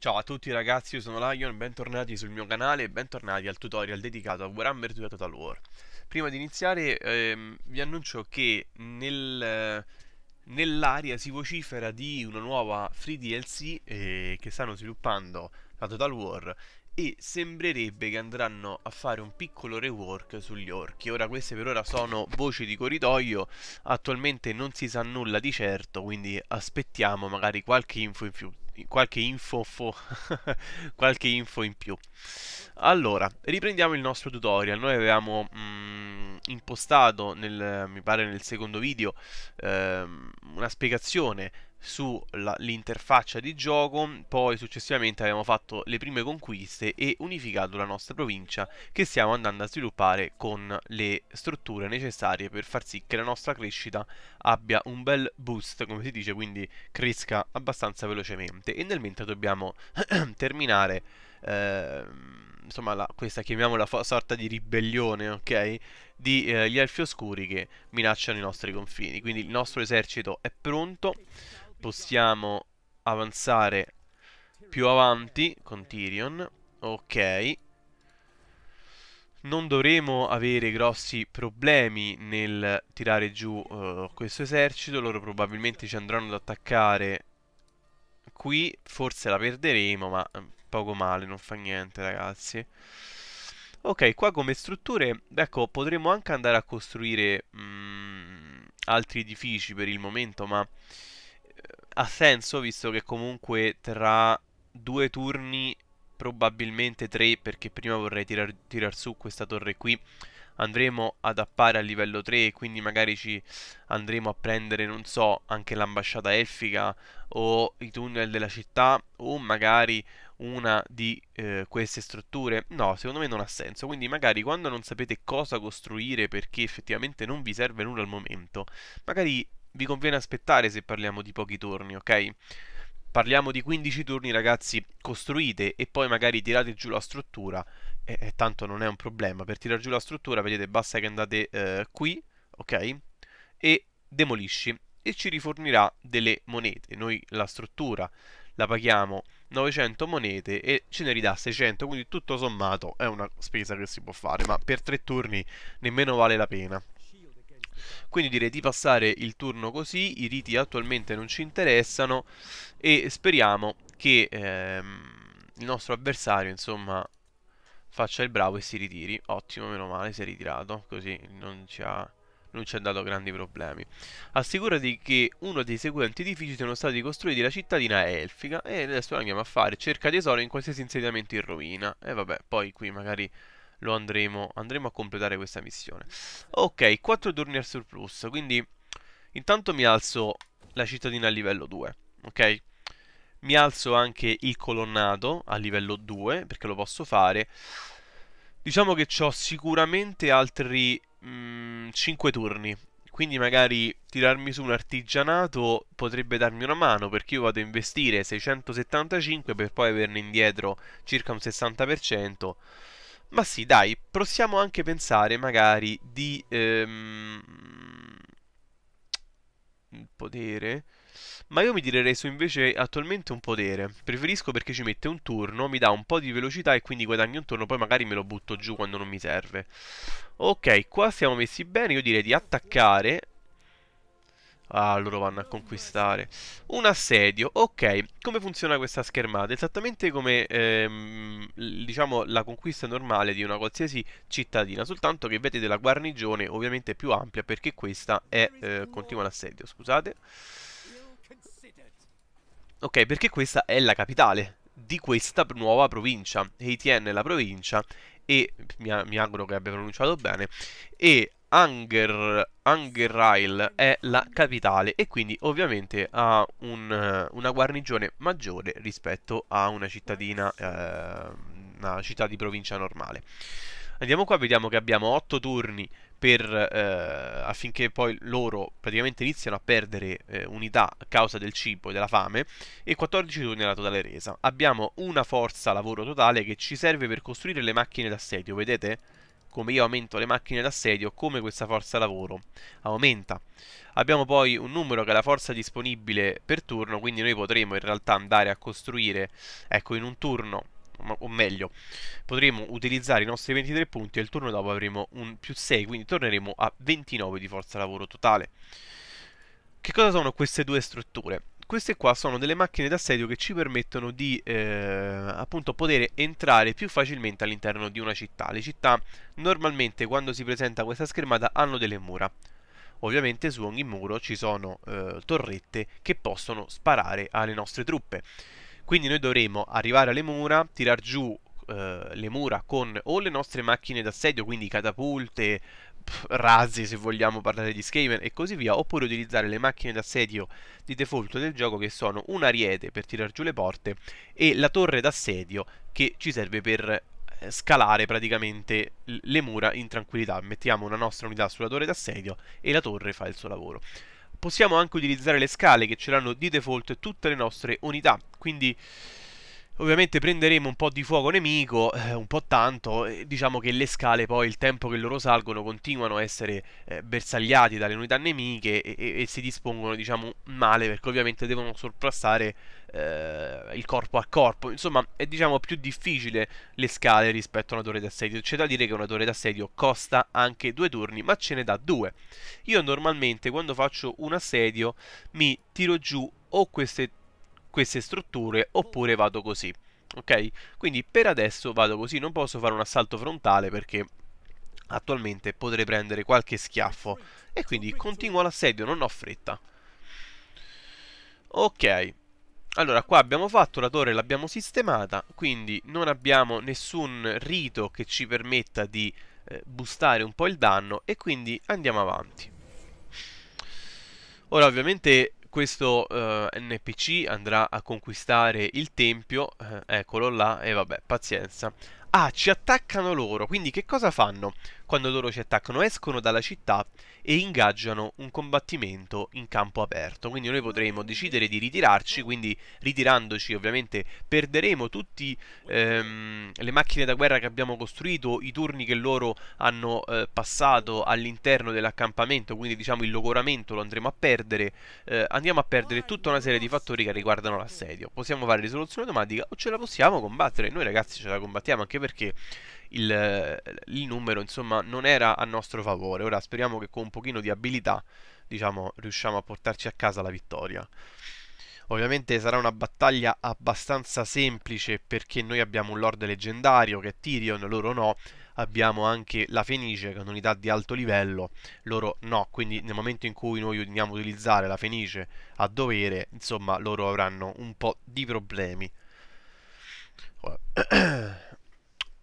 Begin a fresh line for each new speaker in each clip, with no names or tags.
Ciao a tutti ragazzi, io sono Lion, bentornati sul mio canale e bentornati al tutorial dedicato a Warhammer 2 Total War. Prima di iniziare ehm, vi annuncio che nel, nell'aria si vocifera di una nuova free DLC eh, che stanno sviluppando la Total War e sembrerebbe che andranno a fare un piccolo rework sugli orchi. Ora queste per ora sono voci di corridoio, attualmente non si sa nulla di certo, quindi aspettiamo magari qualche info in più qualche info, qualche info in più. Allora, riprendiamo il nostro tutorial. Noi avevamo mh, mm, impostato, nel, mi pare nel secondo video, ehm, una spiegazione sull'interfaccia di gioco, poi successivamente abbiamo fatto le prime conquiste e unificato la nostra provincia che stiamo andando a sviluppare con le strutture necessarie per far sì che la nostra crescita abbia un bel boost, come si dice, quindi cresca abbastanza velocemente e nel mentre dobbiamo terminare Ehm, insomma la, questa chiamiamola fo- sorta di ribellione, ok? Di eh, gli elfi oscuri che minacciano i nostri confini. Quindi il nostro esercito è pronto, possiamo avanzare più avanti con Tyrion, ok? Non dovremo avere grossi problemi nel tirare giù uh, questo esercito, loro probabilmente ci andranno ad attaccare qui, forse la perderemo, ma ehm, poco male, non fa niente ragazzi. Ok, qua come strutture, ecco, potremmo anche andare a costruire mh, mm, altri edifici per il momento, ma eh, ha senso visto che comunque tra due turni, probabilmente tre, perché prima vorrei tirar, tirar su questa torre qui, andremo ad appare a livello 3 e quindi magari ci andremo a prendere, non so, anche l'ambasciata elfica o i tunnel della città o magari una di eh, queste strutture? No, secondo me non ha senso, quindi magari quando non sapete cosa costruire perché effettivamente non vi serve nulla al momento, magari vi conviene aspettare se parliamo di pochi turni, ok? Parliamo di 15 turni ragazzi, costruite e poi magari tirate giù la struttura, e, e tanto non è un problema, per tirare giù la struttura vedete basta che andate eh, qui, ok? E demolisci e ci rifornirà delle monete, noi la struttura la paghiamo 900 monete e ce ne ridà 600, quindi tutto sommato è una spesa che si può fare, ma per tre turni nemmeno vale la pena. Quindi direi di passare il turno così, i riti attualmente non ci interessano e speriamo che ehm, il nostro avversario, insomma, faccia il bravo e si ritiri. Ottimo, meno male, si è ritirato, così non ci ha non ci ha dato grandi problemi. Assicurati che uno dei seguenti edifici siano stati costruiti la cittadina elfica e adesso andiamo a fare cerca tesoro in qualsiasi insediamento in rovina. E vabbè, poi qui magari lo andremo, andremo a completare questa missione. Ok, 4 turni al surplus, quindi intanto mi alzo la cittadina a livello 2, ok? Mi alzo anche il colonnato a livello 2 perché lo posso fare. Diciamo che ho sicuramente altri mh, mm, 5 turni. Quindi magari tirarmi su un artigianato potrebbe darmi una mano perché io vado a investire 675 per poi averne indietro circa un 60%. Ma sì, dai, possiamo anche pensare magari di... Ehm, potere ma io mi tirerei su invece attualmente un potere. Preferisco perché ci mette un turno, mi dà un po' di velocità e quindi guadagno un turno, poi magari me lo butto giù quando non mi serve. Ok, qua siamo messi bene, io direi di attaccare Ah, loro vanno a conquistare. Un assedio. Ok, come funziona questa schermata? Esattamente come, ehm, diciamo, la conquista normale di una qualsiasi cittadina, soltanto che vedete la guarnigione ovviamente più ampia perché questa è... Eh, continua l'assedio, scusate. Ok, perché questa è la capitale di questa nuova provincia. Heitien è la provincia e mi, mi auguro che abbia pronunciato bene. E Anger, Angerail è la capitale e quindi ovviamente ha un, una guarnigione maggiore rispetto a una cittadina, eh, una città di provincia normale. Andiamo qua, vediamo che abbiamo 8 turni per, eh, affinché poi loro praticamente iniziano a perdere eh, unità a causa del cibo e della fame e 14 turni alla totale resa. Abbiamo una forza lavoro totale che ci serve per costruire le macchine d'assedio, vedete? Come io aumento le macchine d'assedio, come questa forza lavoro aumenta. Abbiamo poi un numero che è la forza disponibile per turno, quindi noi potremo in realtà andare a costruire, ecco, in un turno o meglio, potremo utilizzare i nostri 23 punti e il turno dopo avremo un più 6, quindi torneremo a 29 di forza lavoro totale. Che cosa sono queste due strutture? Queste qua sono delle macchine d'assedio che ci permettono di eh, appunto poter entrare più facilmente all'interno di una città. Le città normalmente quando si presenta questa schermata hanno delle mura. Ovviamente su ogni muro ci sono eh, torrette che possono sparare alle nostre truppe. Quindi noi dovremo arrivare alle mura, tirar giù eh, le mura con o le nostre macchine d'assedio, quindi catapulte, pff, razzi se vogliamo parlare di Skaven e così via, oppure utilizzare le macchine d'assedio di default del gioco che sono un ariete per tirar giù le porte e la torre d'assedio che ci serve per eh, scalare praticamente le mura in tranquillità. Mettiamo una nostra unità sulla torre d'assedio e la torre fa il suo lavoro possiamo anche utilizzare le scale che ce l'hanno di default tutte le nostre unità, quindi Ovviamente prenderemo un po' di fuoco nemico, eh, un po' tanto, eh, diciamo che le scale poi il tempo che loro salgono continuano a essere eh, bersagliati dalle unità nemiche e, e, e, si dispongono diciamo male perché ovviamente devono sorpassare eh, il corpo a corpo, insomma è diciamo più difficile le scale rispetto a una torre d'assedio, c'è da dire che una torre d'assedio costa anche due turni ma ce ne dà due. Io normalmente quando faccio un assedio mi tiro giù o queste queste strutture oppure vado così. Ok? Quindi per adesso vado così, non posso fare un assalto frontale perché attualmente potrei prendere qualche schiaffo e quindi continuo l'assedio, non ho fretta. Ok. Allora, qua abbiamo fatto la torre, l'abbiamo sistemata, quindi non abbiamo nessun rito che ci permetta di eh, boostare un po' il danno e quindi andiamo avanti. Ora, ovviamente questo eh, NPC andrà a conquistare il tempio, eh, eccolo là, e vabbè, pazienza. Ah, ci attaccano loro, quindi che cosa fanno? quando loro ci attaccano, escono dalla città e ingaggiano un combattimento in campo aperto. Quindi noi potremo decidere di ritirarci, quindi ritirandoci ovviamente perderemo tutte ehm, le macchine da guerra che abbiamo costruito, i turni che loro hanno eh, passato all'interno dell'accampamento, quindi diciamo il logoramento lo andremo a perdere, eh, andiamo a perdere tutta una serie di fattori che riguardano l'assedio. Possiamo fare risoluzione automatica o ce la possiamo combattere. Noi ragazzi ce la combattiamo anche perché il, il numero insomma non era a nostro favore. Ora speriamo che con un pochino di abilità diciamo riusciamo a portarci a casa la vittoria. Ovviamente sarà una battaglia abbastanza semplice perché noi abbiamo un Lord leggendario che è Tyrion, loro no. Abbiamo anche la Fenice che è un'unità di alto livello, loro no. Quindi nel momento in cui noi andiamo a utilizzare la Fenice a dovere, insomma loro avranno un po' di problemi.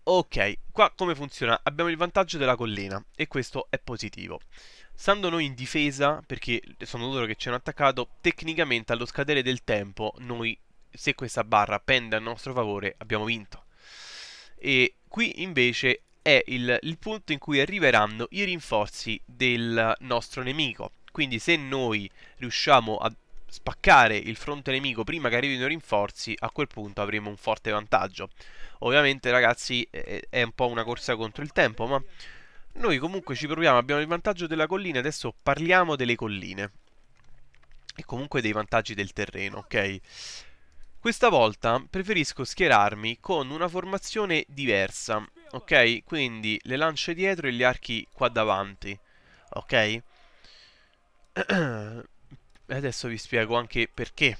Ok, qua come funziona? Abbiamo il vantaggio della collina e questo è positivo. Stando noi in difesa, perché sono loro che ci hanno attaccato, tecnicamente allo scadere del tempo noi, se questa barra pende a nostro favore, abbiamo vinto. E qui invece è il, il punto in cui arriveranno i rinforzi del nostro nemico. Quindi se noi riusciamo a spaccare il fronte nemico prima che arrivino i rinforzi, a quel punto avremo un forte vantaggio. Ovviamente ragazzi è un po' una corsa contro il tempo, ma noi comunque ci proviamo, abbiamo il vantaggio della collina, adesso parliamo delle colline. E comunque dei vantaggi del terreno, ok? Questa volta preferisco schierarmi con una formazione diversa, ok? Quindi le lance dietro e gli archi qua davanti, ok? Eh, e adesso vi spiego anche perché.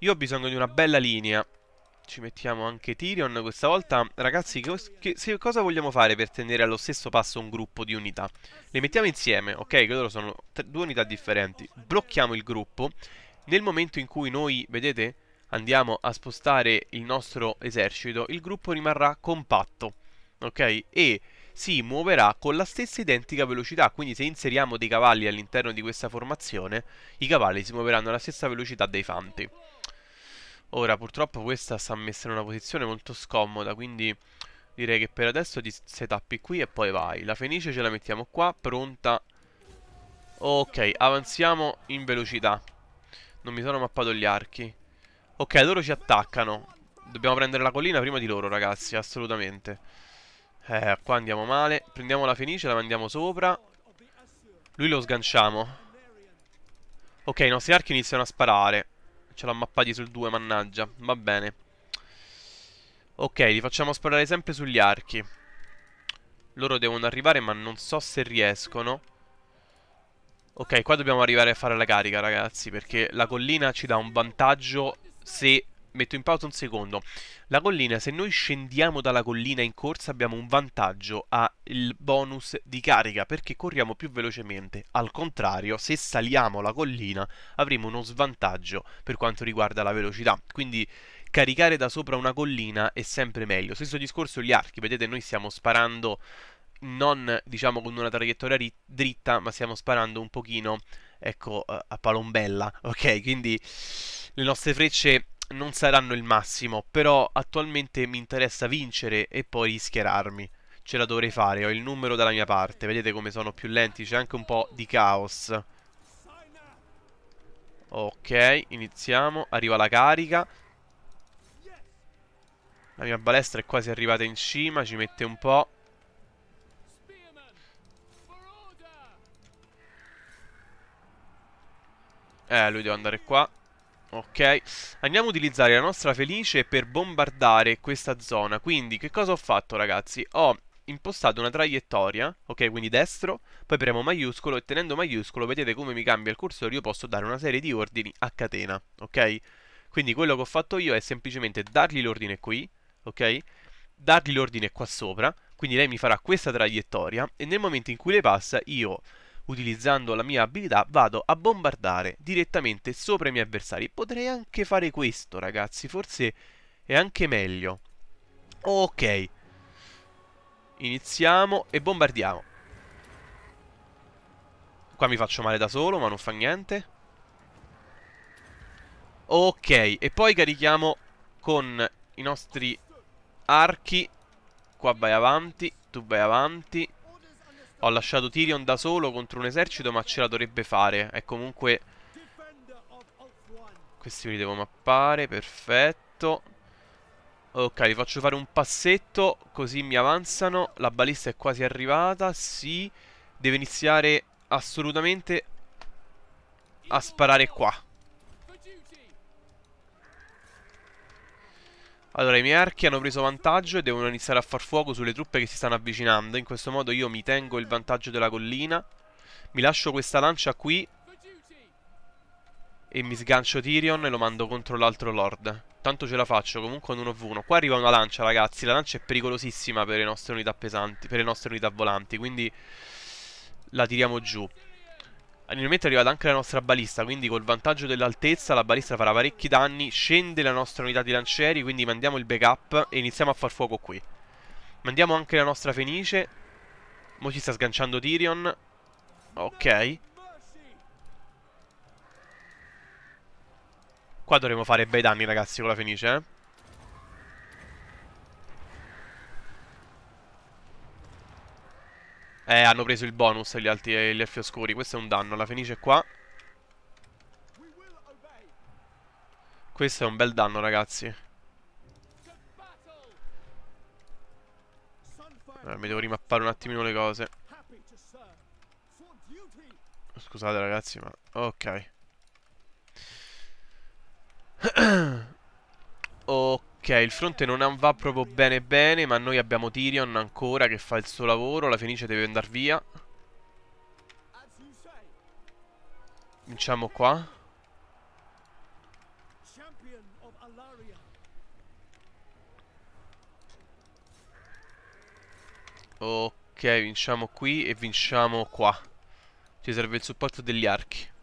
Io ho bisogno di una bella linea. Ci mettiamo anche Tyrion questa volta. Ragazzi, che, che, se, cosa vogliamo fare per tenere allo stesso passo un gruppo di unità? Le mettiamo insieme, ok? Che loro sono due unità differenti. Blocchiamo il gruppo. Nel momento in cui noi, vedete, andiamo a spostare il nostro esercito, il gruppo rimarrà compatto, ok? E si muoverà con la stessa identica velocità, quindi se inseriamo dei cavalli all'interno di questa formazione, i cavalli si muoveranno alla stessa velocità dei fanti. Ora, purtroppo questa sta messa in una posizione molto scomoda, quindi direi che per adesso ti setappi qui e poi vai. La fenice ce la mettiamo qua, pronta. Ok, avanziamo in velocità. Non mi sono mappato gli archi. Ok, loro ci attaccano. Dobbiamo prendere la collina prima di loro, ragazzi, assolutamente. Eh, qua andiamo male. Prendiamo la Fenice, la mandiamo sopra. Lui lo sganciamo. Ok, i nostri archi iniziano a sparare. Ce l'ha mappati sul 2, mannaggia. Va bene. Ok, li facciamo sparare sempre sugli archi. Loro devono arrivare, ma non so se riescono. Ok, qua dobbiamo arrivare a fare la carica, ragazzi, perché la collina ci dà un vantaggio se metto in pausa un secondo. La collina, se noi scendiamo dalla collina in corsa abbiamo un vantaggio al bonus di carica perché corriamo più velocemente. Al contrario, se saliamo la collina avremo uno svantaggio per quanto riguarda la velocità. Quindi caricare da sopra una collina è sempre meglio. Stesso discorso gli archi, vedete noi stiamo sparando non diciamo con una traiettoria dritta, ma stiamo sparando un pochino, ecco, a palombella, ok? Quindi le nostre frecce non saranno il massimo, però attualmente mi interessa vincere e poi rischierarmi. Ce la dovrei fare, ho il numero dalla mia parte, vedete come sono più lenti, c'è anche un po' di caos. Ok, iniziamo, arriva la carica. La mia balestra è quasi arrivata in cima, ci mette un po'. Eh, lui deve andare qua. Ok, andiamo a utilizzare la nostra felice per bombardare questa zona Quindi che cosa ho fatto ragazzi? Ho impostato una traiettoria, ok, quindi destro, poi premo maiuscolo e tenendo maiuscolo vedete come mi cambia il cursore, io posso dare una serie di ordini a catena, ok? Quindi quello che ho fatto io è semplicemente dargli l'ordine qui, ok? Dargli l'ordine qua sopra, quindi lei mi farà questa traiettoria e nel momento in cui le passa io utilizzando la mia abilità vado a bombardare direttamente sopra i miei avversari. Potrei anche fare questo, ragazzi, forse è anche meglio. Ok. Iniziamo e bombardiamo. Qua mi faccio male da solo, ma non fa niente. Ok, e poi carichiamo con i nostri archi. Qua vai avanti, tu vai avanti. Ho lasciato Tyrion da solo contro un esercito ma ce la dovrebbe fare È comunque Questi li devo mappare Perfetto Ok, vi faccio fare un passetto Così mi avanzano La balista è quasi arrivata Sì Deve iniziare assolutamente A sparare qua Allora, i miei archi hanno preso vantaggio e devono iniziare a far fuoco sulle truppe che si stanno avvicinando. In questo modo io mi tengo il vantaggio della collina. Mi lascio questa lancia qui. E mi sgancio Tyrion e lo mando contro l'altro Lord. Tanto ce la faccio, comunque un 1v1. Qua arriva una lancia, ragazzi. La lancia è pericolosissima per le nostre unità pesanti, per le nostre unità volanti. Quindi la tiriamo giù. All'indomento è arrivata anche la nostra balista, quindi col vantaggio dell'altezza la balista farà parecchi danni, scende la nostra unità di lancieri, quindi mandiamo il backup e iniziamo a far fuoco qui. Mandiamo anche la nostra Fenice. Mo ci sta sganciando Tyrion. Ok. Qua dovremmo fare bei danni ragazzi con la Fenice, eh. Eh, hanno preso il bonus gli altri eh, gli elfi oscuri. Questo è un danno. La Fenice è qua. Questo è un bel danno, ragazzi. Allora, mi devo rimappare un attimino le cose. Scusate, ragazzi, ma... Ok. Ok, il fronte non va proprio bene bene, ma noi abbiamo Tyrion ancora che fa il suo lavoro, la Fenice deve andare via. Vinciamo qua. Ok, vinciamo qui e vinciamo qua. Ci serve il supporto degli archi.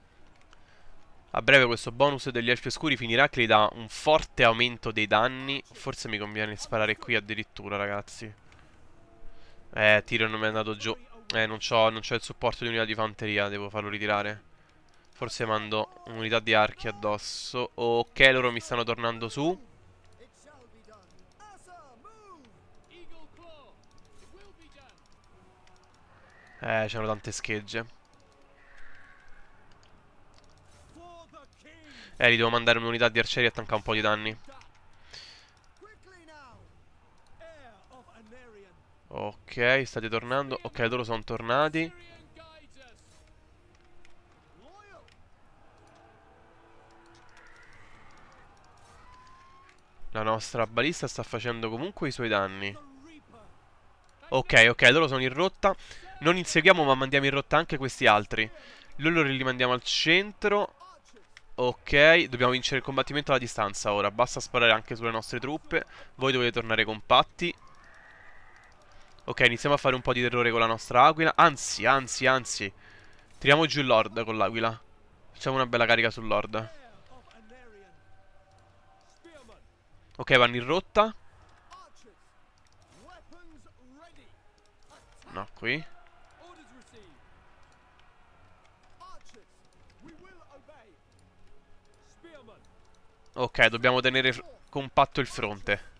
A breve questo bonus degli elfi oscuri finirà che gli dà un forte aumento dei danni. Forse mi conviene sparare qui addirittura, ragazzi. Eh, tiro non mi è andato giù. Eh, non ho il supporto di unità di fanteria, devo farlo ritirare. Forse mando un'unità di archi addosso. Ok, loro mi stanno tornando su. Eh, c'erano tante schegge. Eh, gli devo mandare un'unità di arcieri a tankare un po' di danni. Ok, state tornando. Ok, loro sono tornati. La nostra balista sta facendo comunque i suoi danni. Ok, ok, loro sono in rotta. Non inseguiamo ma mandiamo in rotta anche questi altri. Loro li mandiamo al centro. Ok, dobbiamo vincere il combattimento alla distanza ora. Basta sparare anche sulle nostre truppe. Voi dovete tornare compatti. Ok, iniziamo a fare un po' di terrore con la nostra aquila. Anzi, anzi, anzi. Tiriamo giù il Lord con l'aquila. Facciamo una bella carica sul Lord. Ok, vanno in rotta. No, qui. Ok, dobbiamo tenere compatto il fronte.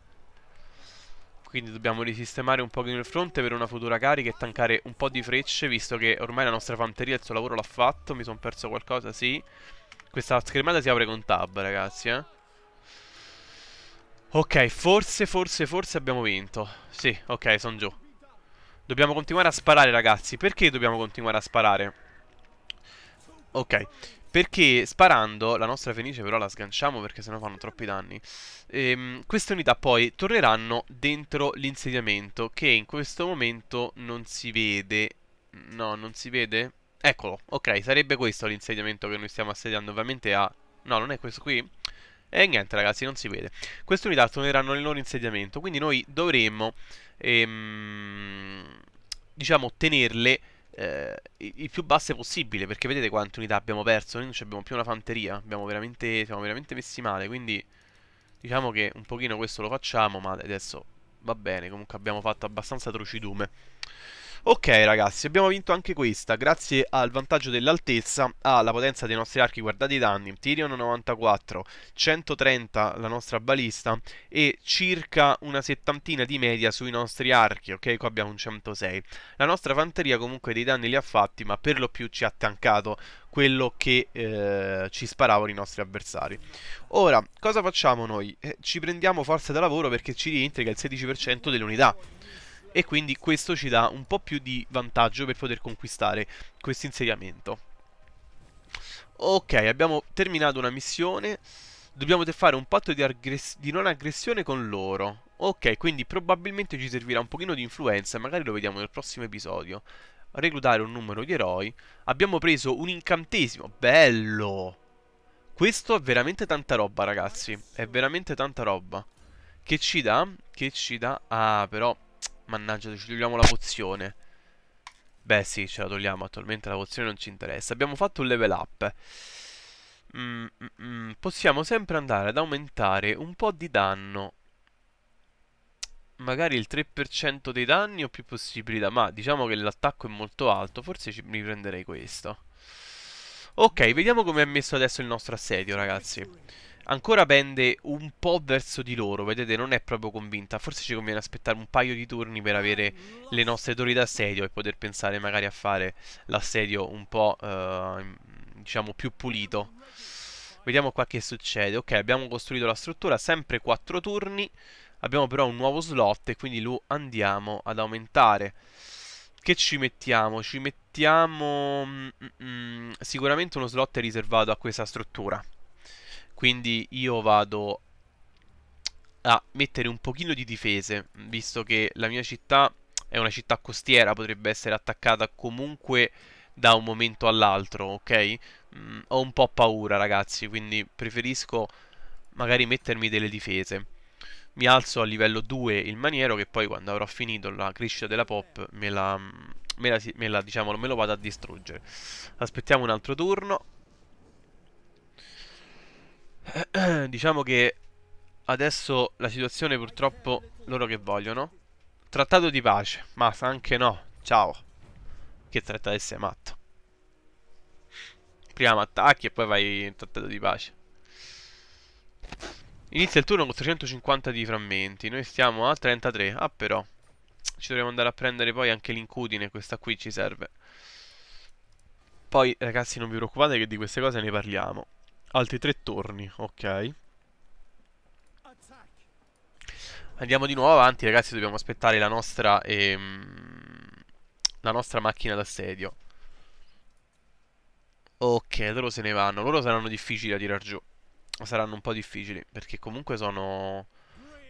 Quindi dobbiamo risistemare un pochino il fronte per una futura carica e tankare un po' di frecce, visto che ormai la nostra fanteria il suo lavoro l'ha fatto. Mi sono perso qualcosa, sì. Questa schermata si apre con tab, ragazzi, eh. Ok, forse, forse, forse abbiamo vinto. Sì, ok, sono giù. Dobbiamo continuare a sparare, ragazzi. Perché dobbiamo continuare a sparare? Ok, perché sparando, la nostra Fenice però la sganciamo perché sennò fanno troppi danni ehm, Queste unità poi torneranno dentro l'insediamento Che in questo momento non si vede No, non si vede? Eccolo, ok, sarebbe questo l'insediamento che noi stiamo assediando Ovviamente a... no, non è questo qui? E eh, niente ragazzi, non si vede Queste unità torneranno nel loro insediamento Quindi noi dovremmo... Ehm, diciamo, tenerle eh, il più basse possibile, perché vedete quante unità abbiamo perso, noi non abbiamo più una fanteria, abbiamo veramente, siamo veramente messi male, quindi diciamo che un pochino questo lo facciamo, ma adesso va bene, comunque abbiamo fatto abbastanza trucidume. Ok ragazzi, abbiamo vinto anche questa, grazie al vantaggio dell'altezza, alla potenza dei nostri archi, guardate i danni, Tyrion 94, 130 la nostra balista e circa una settantina di media sui nostri archi, ok? Qua abbiamo un 106. La nostra fanteria comunque dei danni li ha fatti, ma per lo più ci ha tankato quello che eh, ci sparavano i nostri avversari. Ora, cosa facciamo noi? Eh, ci prendiamo forza da lavoro perché ci rientrica il 16% delle unità e quindi questo ci dà un po' più di vantaggio per poter conquistare questo insediamento. Ok, abbiamo terminato una missione. Dobbiamo fare un patto di, di, non aggressione con loro. Ok, quindi probabilmente ci servirà un pochino di influenza, magari lo vediamo nel prossimo episodio. Reclutare un numero di eroi. Abbiamo preso un incantesimo. Bello! Questo è veramente tanta roba, ragazzi. È veramente tanta roba. Che ci dà? Che ci dà? Ah, però... Mannaggia, ci togliamo la pozione. Beh sì, ce la togliamo, attualmente la pozione non ci interessa. Abbiamo fatto un level up. Mm, mm, mm. Possiamo sempre andare ad aumentare un po' di danno. Magari il 3% dei danni o più possibilità, ma diciamo che l'attacco è molto alto, forse ci riprenderei questo. Ok, vediamo come è messo adesso il nostro assedio, ragazzi ancora pende un po' verso di loro, vedete non è proprio convinta, forse ci conviene aspettare un paio di turni per avere le nostre torri d'assedio e poter pensare magari a fare l'assedio un po' eh, diciamo più pulito. Vediamo qua che succede, ok abbiamo costruito la struttura, sempre 4 turni, abbiamo però un nuovo slot e quindi lo andiamo ad aumentare. Che ci mettiamo? Ci mettiamo mm, mm, mm sicuramente uno slot riservato a questa struttura quindi io vado a mettere un pochino di difese, visto che la mia città è una città costiera, potrebbe essere attaccata comunque da un momento all'altro, ok? Mm, ho un po' paura, ragazzi, quindi preferisco magari mettermi delle difese. Mi alzo a livello 2 il maniero che poi quando avrò finito la crescita della pop me la, mm, me la, me la diciamo, me lo vado a distruggere. Aspettiamo un altro turno. diciamo che adesso la situazione purtroppo loro che vogliono. Trattato di pace, ma anche no, ciao. Che di essere matto. Prima attacchi e poi vai in trattato di pace. Inizia il turno con 350 di frammenti, noi stiamo a 33, ah però. Ci dovremmo andare a prendere poi anche l'incudine, questa qui ci serve. Poi ragazzi non vi preoccupate che di queste cose ne parliamo. Altri tre torni, ok. Andiamo di nuovo avanti, ragazzi, dobbiamo aspettare la nostra... Ehm, la nostra macchina d'assedio. Ok, loro se ne vanno. Loro saranno difficili da tirar giù. Saranno un po' difficili, perché comunque sono...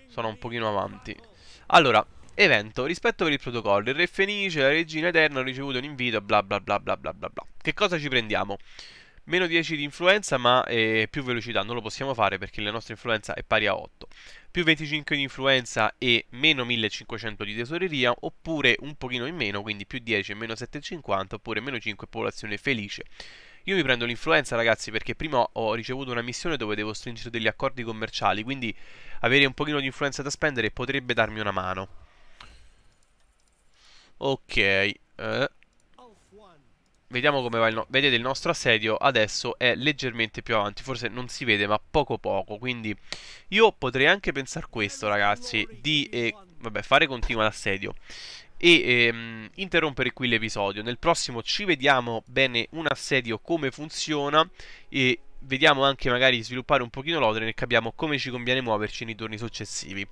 Sono un pochino avanti. Allora, Evento, rispetto per il protocollo, il re Fenice la regina Eterna hanno ricevuto un invito, bla bla bla bla bla bla bla. Che cosa ci prendiamo? meno 10 di influenza ma eh, più velocità, non lo possiamo fare perché la nostra influenza è pari a 8, più 25 di influenza e meno 1500 di tesoreria, oppure un pochino in meno, quindi più 10 e meno 750, oppure meno 5 popolazione felice. Io mi prendo l'influenza ragazzi perché prima ho ricevuto una missione dove devo stringere degli accordi commerciali, quindi avere un pochino di influenza da spendere potrebbe darmi una mano. Ok, eh, vediamo come va il no vedete il nostro assedio adesso è leggermente più avanti forse non si vede ma poco poco quindi io potrei anche pensare questo ragazzi di eh, vabbè, fare continua l'assedio e ehm, interrompere qui l'episodio nel prossimo ci vediamo bene un assedio come funziona e vediamo anche magari sviluppare un pochino l'odre e capiamo come ci conviene muoverci nei turni successivi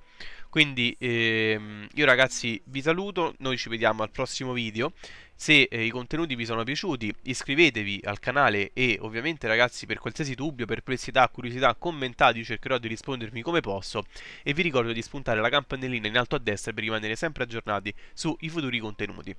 quindi ehm, io ragazzi vi saluto, noi ci vediamo al prossimo video. Se eh, i contenuti vi sono piaciuti iscrivetevi al canale e ovviamente ragazzi per qualsiasi dubbio, perplessità, curiosità commentate, io cercherò di rispondervi come posso e vi ricordo di spuntare la campanellina in alto a destra per rimanere sempre aggiornati sui futuri contenuti.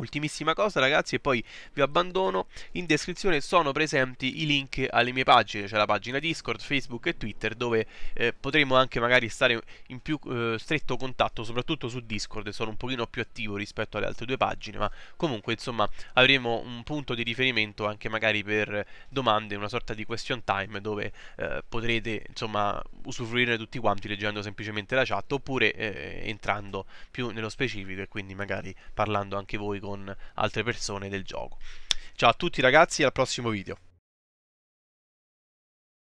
Ultimissima cosa ragazzi e poi vi abbandono, in descrizione sono presenti i link alle mie pagine, c'è cioè la pagina Discord, Facebook e Twitter dove eh, potremo anche magari stare in più eh, stretto contatto, soprattutto su Discord, sono un pochino più attivo rispetto alle altre due pagine, ma comunque insomma avremo un punto di riferimento anche magari per domande, una sorta di question time dove eh, potrete insomma usufruire tutti quanti leggendo semplicemente la chat oppure eh, entrando più nello specifico e quindi magari parlando anche voi con con altre persone del gioco. Ciao a tutti ragazzi, al prossimo video.